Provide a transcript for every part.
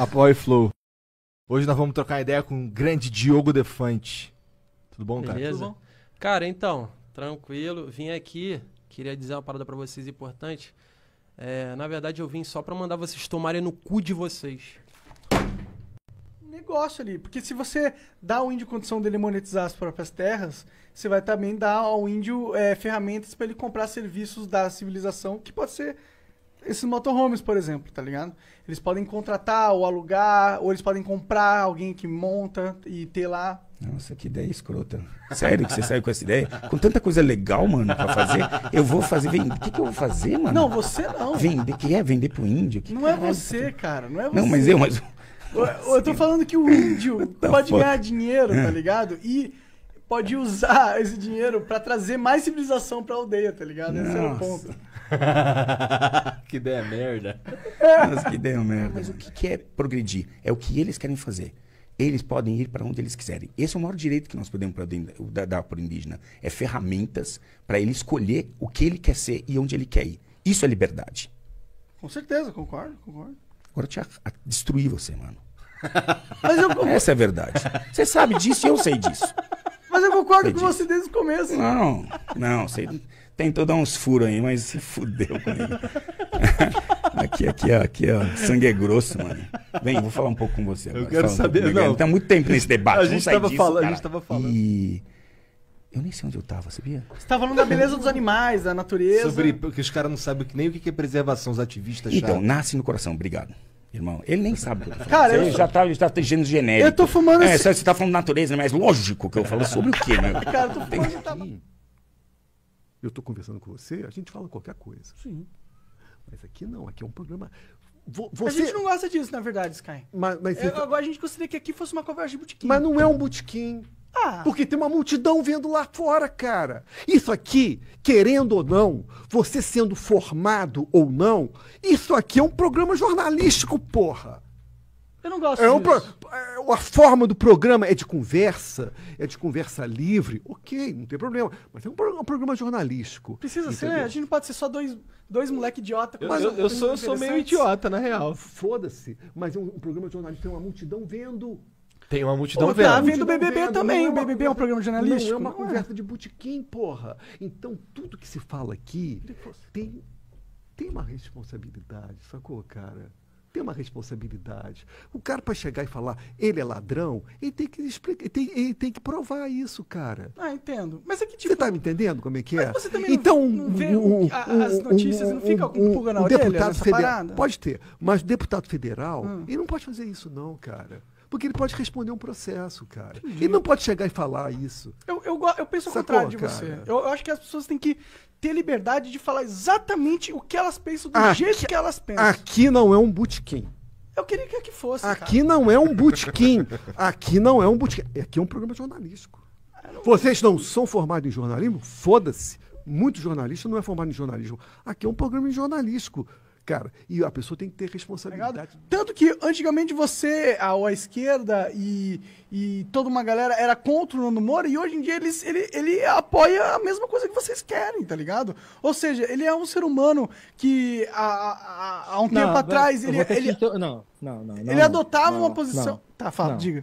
Apoio Flow. Hoje nós vamos trocar ideia com o grande Diogo Defante. Tudo bom, cara? Beleza. Tudo bom? Cara, então, tranquilo. Vim aqui, queria dizer uma parada para vocês importante. É, na verdade, eu vim só para mandar vocês tomarem no cu de vocês. Negócio ali, porque se você dá ao índio condição dele monetizar as próprias terras, você vai também dar ao índio é, ferramentas para ele comprar serviços da civilização, que pode ser esses motorhomes, por exemplo, tá ligado? Eles podem contratar ou alugar, ou eles podem comprar alguém que monta e ter lá. Nossa, que ideia escrota. Sério que você saiu com essa ideia? Com tanta coisa legal, mano, pra fazer. Eu vou fazer. Vende... O que, que eu vou fazer, mano? Não, você não. Vender. que é? Vender pro índio? Que não é você, tá... cara. Não é você. Não, mas eu, mas. Eu, eu tô falando que o índio tá pode ganhar dinheiro, tá é. ligado? E pode usar esse dinheiro para trazer mais civilização pra aldeia, tá ligado? Esse Nossa. é o ponto. que ideia merda. Mas que ideia merda. Mas o que, é progredir? É o que eles querem fazer. Eles podem ir para onde eles quiserem. Esse é o maior direito que nós podemos dar, para o indígena. É ferramentas para ele escolher o que ele quer ser e onde ele quer ir. Isso é liberdade. Com certeza, concordo, concordo. Agora eu te a, a você, mano. eu... Essa é a verdade. Você sabe disso e eu sei disso. Mas eu concordo sei com disso. você desde o começo. Não, não, sei tentou dar uns furos aí, mas se fudeu comigo. aqui, aqui, ó, é, aqui, ó. É sangue é grosso, mano. Vem, vou falar um pouco com você. Agora. Eu quero Fala saber. Um não. Tá muito tempo nesse debate. A gente, tava, disso, falando, a gente tava falando. E. Eu nem sei onde eu tava, sabia? Você tava falando da beleza dos animais, da natureza. Sobre. Porque os caras não sabem nem o que é preservação, os ativistas Então, nasce no coração, obrigado. Irmão, ele nem sabe o que eu Cara, você eu já tá, já tá tendo genérico. Eu tô fumando. É, esse... você tá falando natureza, né? mas lógico que eu falo sobre o quê, meu? Né? Cara, eu tô fumando eu estou conversando com você, a gente fala qualquer coisa. Sim. Mas aqui não, aqui é um programa. Você... A gente não gosta disso, na verdade, Sky. Mas, mas é, tá Agora a gente gostaria que aqui fosse uma conversa de botequim. Mas não é um botequim. Ah. Porque tem uma multidão vendo lá fora, cara. Isso aqui, querendo ou não, você sendo formado ou não, isso aqui é um programa jornalístico, porra. Eu não gosto é um Pro a forma do programa é de conversa, é de conversa livre, ok, não tem problema. Mas é um, um programa jornalístico. Precisa entendeu? ser, a gente não pode ser só dois, dois moleques idiota. Eu, eu, eu, sou, eu sou meio idiota, na real. Foda-se, mas é um, um programa jornalístico, tem uma multidão vendo. Tem uma multidão vendo. Tá vendo o BBB vendo, também. É o BBB é um programa jornalístico. Não é uma não é? conversa é. de botequim, porra. Então, tudo que se fala aqui tem, tem uma responsabilidade, sacou, cara? tem uma responsabilidade. O cara, para chegar e falar ele é ladrão, ele tem que explicar, ele tem, ele tem que provar isso, cara. Ah, entendo. Mas é que tipo. Você tá me entendendo como é que é? então, não, não vê um, um, as notícias um, não ficam um, um, um deputado federal, Pode ter, mas deputado federal, hum. ele não pode fazer isso, não, cara. Porque ele pode responder um processo, cara. Entendi. Uhum. Ele não pode chegar e falar isso. Eu, eu, eu penso ao contrário de cara? você. Eu, eu, acho que as pessoas têm que ter liberdade de falar exatamente o que elas pensam, do aqui, jeito que elas pensam. Aqui não é um bootcamp. Eu queria que aqui fosse. Aqui cara. não é um bootcamp. aqui não é um bootcamp. É é, aqui é um programa jornalístico. Ah, não... Vocês não são formados em jornalismo? Foda-se. Muito jornalista não é formado em jornalismo. Aqui é um programa jornalístico. Cara, e a pessoa tem que ter responsabilidade. Tá Tanto que antigamente você, a, a esquerda e, e toda uma galera era contra o Nando Moura e hoje em dia eles, ele, ele apoia a mesma coisa que vocês querem, tá ligado? Ou seja, ele é um ser humano que há, há, há um não, tempo atrás ele. ele te... não, não, não, Ele não, adotava não, uma posição. tá, fala, diga.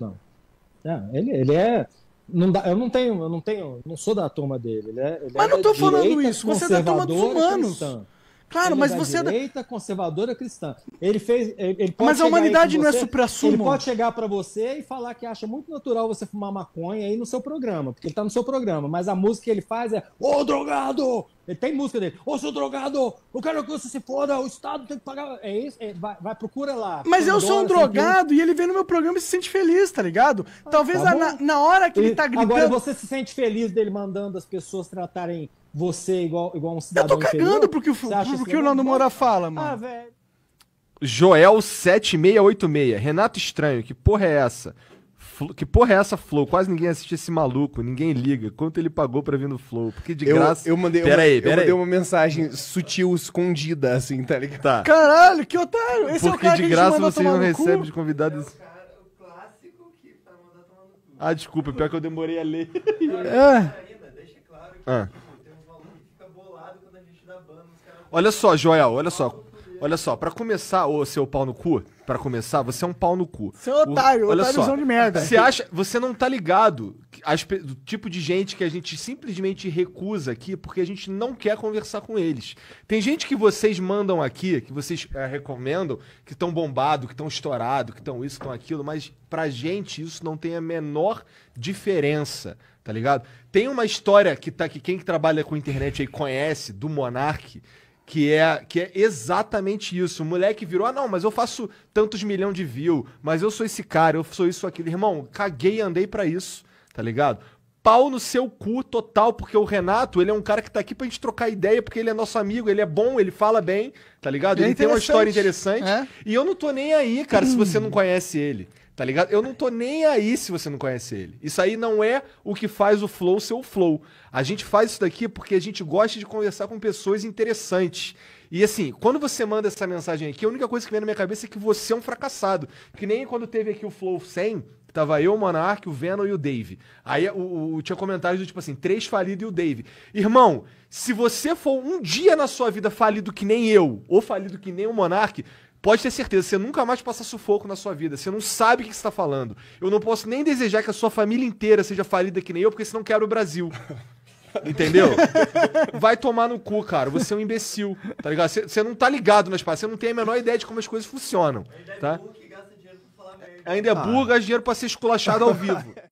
Não. ele, ele é. Não dá, eu não tenho, eu não tenho, não sou da turma dele. Ele é, ele Mas não é tô falando isso, você é da turma dos humanos. Cristã. Claro, mas você é direita, é conservadora cristã. Ele fez, ele, ele Mas a humanidade não é supra-sumo. Ele pode chegar para você e falar que acha muito natural você fumar maconha aí no seu programa, porque ele tá no seu programa, mas a música que ele faz é Ô drogado! Ele tem música dele. Ô, seu drogado, eu quero que você se foda, o Estado tem que pagar. É isso, é, vai, vai, procura lá. Mas eu sou um drogado e ele vem no meu programa e se sente feliz, tá ligado? Ah, Talvez tá a, na, na, hora que ele, ele tá gritando. Agora você se sente feliz dele mandando as pessoas tratarem você é igual, igual um cidadão Eu tô cagando inferior, porque o, porque o Nando Moura fala, mano. Ah, velho. Joel 7686. Renato Estranho, que porra é essa? que porra é essa, Flow? Quase ninguém assiste esse maluco, ninguém liga. Quanto ele pagou pra vir no Flow? Porque de eu, graça. Eu mandei, pera aí, pera eu mandei aí. uma mensagem sutil, escondida, assim, tá ligado? Tá. Caralho, que otário! Esse é Porque é o cara que de graça você não recebe de convidados. É cara, tá ah, desculpa, pior que eu demorei a ler. É. Ainda, ah. Olha só, Joel, olha só. Olha só, para começar, ô seu pau no cu, para começar, você é um pau no cu. Você é otário, o, olha otáriozão só, de merda. Você acha, você não tá ligado do tipo de gente que a gente simplesmente recusa aqui porque a gente não quer conversar com eles. Tem gente que vocês mandam aqui, que vocês é, recomendam, que estão bombado, que estão estourado, que estão isso, estão aquilo, mas pra gente isso não tem a menor diferença tá ligado? Tem uma história que tá que quem trabalha com internet aí conhece do Monark, que é, que é exatamente isso. O moleque virou, ah, não, mas eu faço tantos milhões de views, mas eu sou esse cara, eu sou isso, aquilo. Irmão, caguei e andei para isso, tá ligado? pau no seu cu total, porque o Renato, ele é um cara que tá aqui pra gente trocar ideia, porque ele é nosso amigo, ele é bom, ele fala bem, tá ligado? É ele tem uma história interessante. É? E eu não tô nem aí, cara, hum. se você não conhece ele. Tá ligado? Eu não tô nem aí se você não conhece ele. Isso aí não é o que faz o Flow ser o Flow. A gente faz isso daqui porque a gente gosta de conversar com pessoas interessantes. E assim, quando você manda essa mensagem aqui, a única coisa que vem na minha cabeça é que você é um fracassado. Que nem quando teve aqui o Flow 100, Tava eu, o Monark, o Venom e o Dave. Aí o, o, tinha comentários do tipo assim, três falidos e o Dave. Irmão, se você for um dia na sua vida falido que nem eu, ou falido que nem o Monark, pode ter certeza, você nunca mais passa sufoco na sua vida. Você não sabe o que você está falando. Eu não posso nem desejar que a sua família inteira seja falida que nem eu, porque senão quero o Brasil. Entendeu? Vai tomar no cu, cara. Você é um imbecil, tá ligado? Você, não tá ligado nas partes. você não tem a menor ideia de como as coisas funcionam, tá? ainda é ah. burro, ah. gasta dinheiro pra ser esculachado ao vivo.